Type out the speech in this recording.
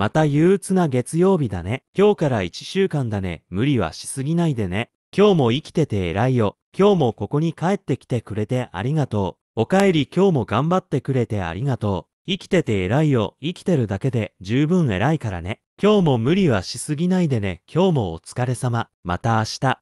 また憂鬱な月曜日だね。今日から1週間だね。無理はしすぎないでね。今日も生きてて偉いよ。今日もここに帰ってきてくれてありがとう。お帰り今日も頑張ってくれてありがとう。生きてて偉いよ。生きてるだけで十分偉いからね。今日も無理はしすぎないでね。今日もお疲れ様。また明日。